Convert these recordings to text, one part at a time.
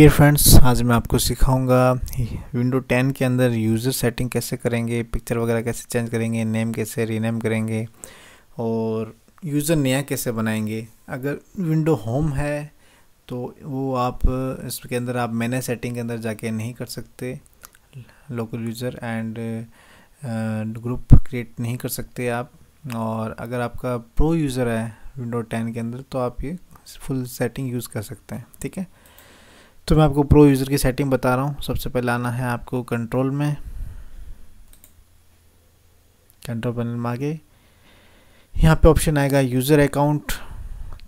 dear friends आज मैं आपको सिखाऊंगा विंडो 10 के अंदर यूज़र सेटिंग कैसे करेंगे पिक्चर वगैरह कैसे चेंज करेंगे नेम कैसे रीनेम करेंगे और यूज़र नया कैसे बनाएंगे अगर विंडो होम है तो वो आप इसके अंदर आप मैने सेटिंग के अंदर जाके नहीं कर सकते local user and group create नहीं कर सकते आप और अगर आपका प्रो यूज़र है विंडो टेन के अंदर तो आप ये फुल सेटिंग यूज़ कर सकते हैं ठीक है तो मैं आपको प्रो यूज़र की सेटिंग बता रहा हूँ सबसे पहले आना है आपको कंट्रोल में कंट्रोल पैनल में आगे यहाँ पे ऑप्शन आएगा यूज़र अकाउंट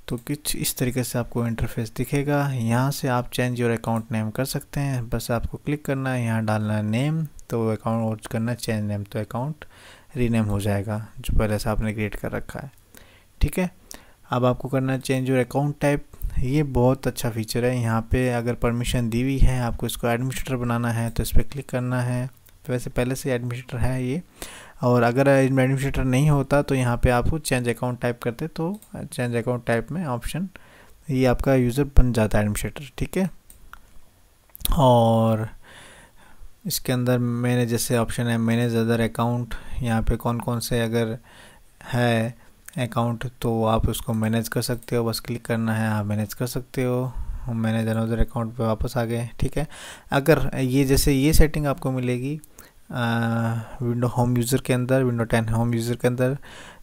तो कुछ इस तरीके से आपको इंटरफेस दिखेगा यहाँ से आप चेंज योर अकाउंट नेम कर सकते हैं बस आपको क्लिक करना है यहाँ डालना है नेम तो अकाउंट और करना चेंज नेम तो अकाउंट रीनेम हो जाएगा जो पहले से आपने क्रिएट कर रखा है ठीक है अब आपको करना है चेंज योर अकाउंट टाइप ये बहुत अच्छा फीचर है यहाँ पे अगर परमिशन दी हुई है आपको इसको एडमिनिस्ट्रेटर बनाना है तो इस पर क्लिक करना है तो वैसे पहले से एडमिनिस्ट्रेटर है ये और अगर एडमिनिस्ट्रेटर नहीं होता तो यहाँ पे आपको चेंज अकाउंट टाइप करते तो चेंज अकाउंट टाइप में ऑप्शन ये आपका यूज़र बन जाता है एडमिनिस्ट्रेटर ठीक है और इसके अंदर मैंने जैसे ऑप्शन है मैनेज अदर अकाउंट यहाँ पे कौन कौन से अगर है अकाउंट तो आप उसको मैनेज कर सकते हो बस क्लिक करना है आप मैनेज कर सकते हो मैनेज अनदर अकाउंट पे वापस आ गए ठीक है अगर ये जैसे ये सेटिंग आपको मिलेगी विंडो होम यूज़र के अंदर विंडो टेन होम यूज़र के अंदर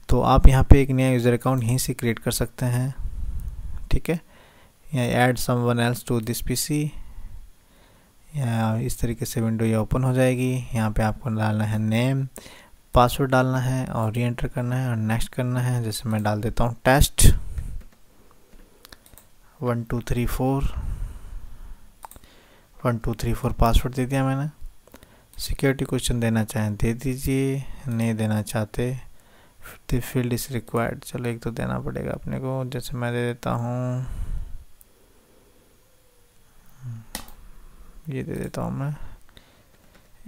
तो आप यहाँ पे एक नया यूज़र अकाउंट यहीं से क्रिएट कर सकते हैं ठीक है या add someone else to this PC या इस तरीके से विंडो ये ओपन हो जाएगी यहाँ पे आपको डालना है नेम पासवर्ड डालना है और री एंटर करना है और नेक्स्ट करना है जैसे मैं डाल देता हूँ test one two three four one two three four password दे दिया मैंने सिक्योरिटी क्वेश्चन देना चाहें दे दीजिए नहीं देना चाहते द फील्ड इज़ रिक्वायर्ड चलो एक तो देना पड़ेगा अपने को जैसे मैं दे देता हूँ ये दे देता हूँ मैं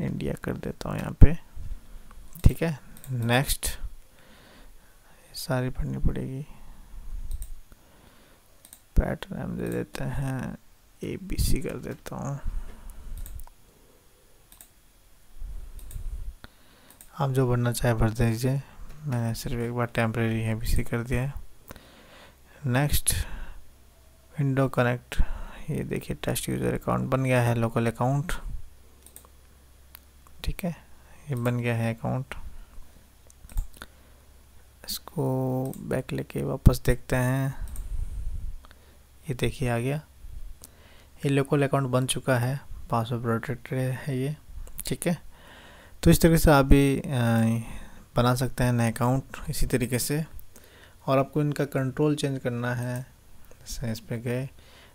इंडिया कर देता हूँ यहाँ पे ठीक है नेक्स्ट सारी भरनी पड़ेगी पैटर्न हम दे देते हैं ए बी सी कर देता हूँ आप जो भरना चाहे भर दीजिए मैंने सिर्फ एक बार टेम्प्रेरी ए बी सी कर दिया है नेक्स्ट विंडो कनेक्ट ये देखिए टेस्ट यूज़र अकाउंट बन गया है लोकल अकाउंट ठीक है ये बन गया है अकाउंट इसको बैक लेके वापस देखते हैं ये देखिए आ गया ये लोकल अकाउंट बन चुका है पासवर्ड प्रोटेक्टेड है ये ठीक है तो इस तरीके से आप भी बना सकते हैं नया अकाउंट इसी तरीके से और आपको इनका कंट्रोल चेंज करना है जैसे इस पर गए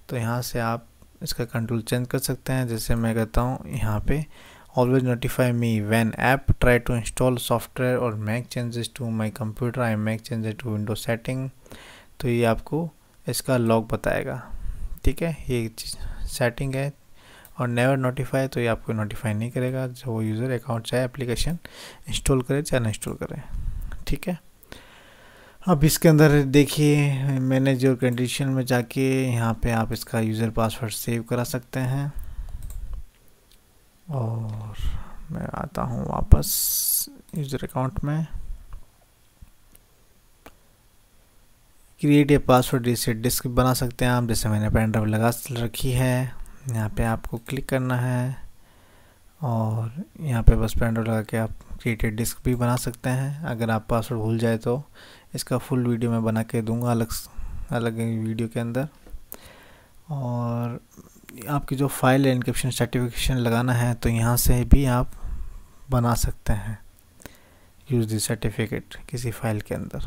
तो यहाँ से आप इसका कंट्रोल चेंज कर सकते हैं जैसे मैं कहता हूँ यहाँ पे always notify me when app try to install software और make changes to my computer I make changes to windows setting तो ये आपको इसका लॉग बताएगा ठीक है ये सेटिंग है और नेवर नोटिफाई तो ये आपको नोटिफाई नहीं करेगा जो वो यूज़र अकाउंट चाहे एप्लीकेशन इंस्टॉल करे चाहे इंस्टॉल करे ठीक है अब इसके अंदर देखिए मैनेज जो कंडीशन में जाके यहाँ पे आप इसका यूज़र पासवर्ड सेव करा सकते हैं और मैं आता हूँ वापस यूज़र अकाउंट में क्रिएट ए पासवर्ड जैसे डिस्क बना सकते हैं आप जैसे मैंने पेन ड्राइव लगा रखी है यहाँ पे आपको क्लिक करना है और यहाँ पे बस पेन ड्राइव लगा के आप क्रिएटेड डिस्क भी बना सकते हैं अगर आप पासवर्ड भूल जाए तो इसका फुल वीडियो मैं बना के दूंगा अलग अलग वीडियो के अंदर और आपकी जो फाइल है इनक्रिप्शन सर्टिफिकेशन लगाना है तो यहाँ से भी आप बना सकते हैं यूज़ दिस सर्टिफिकेट किसी फाइल के अंदर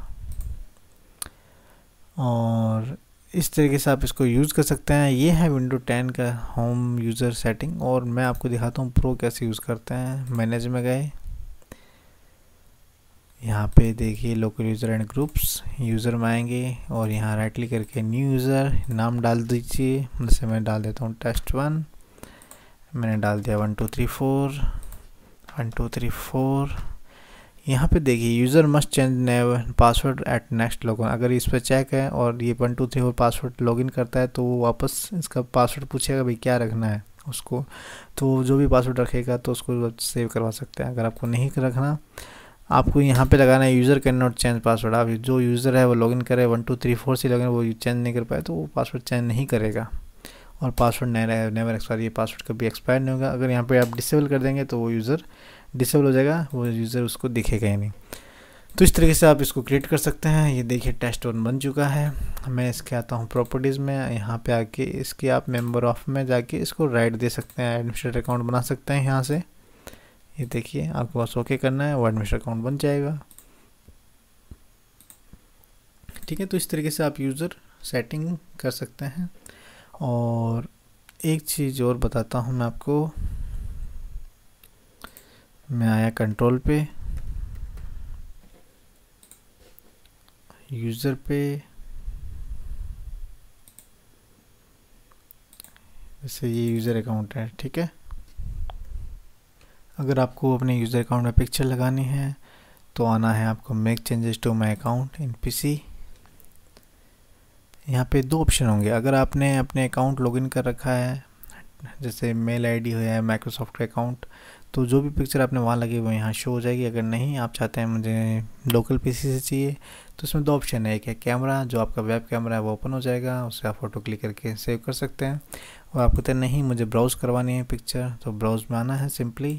और इस तरीके से आप इसको यूज़ कर सकते हैं ये है विंडो 10 का होम यूज़र सेटिंग और मैं आपको दिखाता हूँ प्रो कैसे यूज़ करते हैं मैनेज में गए यहाँ पे देखिए local user and groups user में आएंगे और यहाँ राइट क्लिक करके न्यू यूज़र नाम डाल दीजिए जैसे मैं डाल देता हूँ टेस्ट वन मैंने डाल दिया one two three four one two three four यहाँ पे देखिए user must change password at next log अगर इस पर चेक है और ये one two three four password login करता है तो वो वापस इसका पासवर्ड पूछेगा भाई क्या रखना है उसको तो जो भी पासवर्ड रखेगा तो उसको सेव करवा सकते हैं अगर आपको नहीं रखना आपको यहाँ पे लगाना है user cannot change password आप जो यूज़र है वो लॉगिन करे वन टू थ्री फोर से लॉगिन वो चेंज नहीं कर पाए तो वो पासवर्ड चेंज नहीं करेगा और पासवर्ड नया रहे नेवर एक्सपायर ये पासवर्ड कभी एक्सपायर नहीं होगा अगर यहाँ पे आप डिसेबल कर देंगे तो वो यूज़र डिसेबल हो जाएगा वो यूज़र उसको दिखेगा ही नहीं तो इस तरीके से आप इसको क्रिएट कर सकते हैं ये देखिए टेस्ट वन बन चुका है मैं इसके आता हूँ प्रॉपर्टीज़ में यहाँ पर आके इसके आप मेम्बर ऑफ में जाके इसको राइट दे सकते हैं एडमिनिस्ट्रेटर अकाउंट बना सकते हैं यहाँ से ये देखिए आपको पास ओके करना है वो मिस्टर अकाउंट बन जाएगा ठीक है तो इस तरीके से आप यूज़र सेटिंग कर सकते हैं और एक चीज़ और बताता हूँ मैं आपको मैं आया कंट्रोल पे यूज़र पे जैसे ये यूज़र अकाउंट है ठीक है अगर आपको अपने यूज़र अकाउंट में पिक्चर लगानी है तो आना है आपको make changes to my account in P C यहाँ पे दो ऑप्शन होंगे अगर आपने अपने अकाउंट लॉगिन कर रखा है जैसे मेल आईडी हो या माइक्रोसॉफ्ट अकाउंट तो जो भी पिक्चर आपने वहाँ लगी वो यहाँ शो हो जाएगी अगर नहीं आप चाहते हैं मुझे लोकल पीसी से चाहिए तो इसमें दो ऑप्शन है एक है कैमरा जो आपका वेब कैमरा है वो ओपन हो जाएगा उससे आप फ़ोटो क्लिक करके सेव कर सकते हैं और आप कहते तो हैं नहीं मुझे ब्राउज़ करवानी है पिक्चर तो ब्राउज़ में आना है सिंपली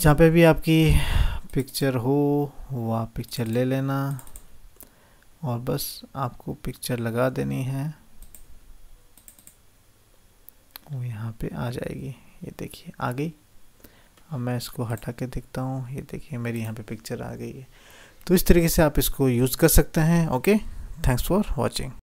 जहाँ पे भी आपकी पिक्चर हो वह पिक्चर ले लेना और बस आपको पिक्चर लगा देनी है वो यहाँ पे आ जाएगी ये देखिए आ गई अब मैं इसको हटा के देखता हूँ ये देखिए मेरी यहाँ पे पिक्चर आ गई है तो इस तरीके से आप इसको यूज़ कर सकते हैं ओके थैंक्स फॉर वॉचिंग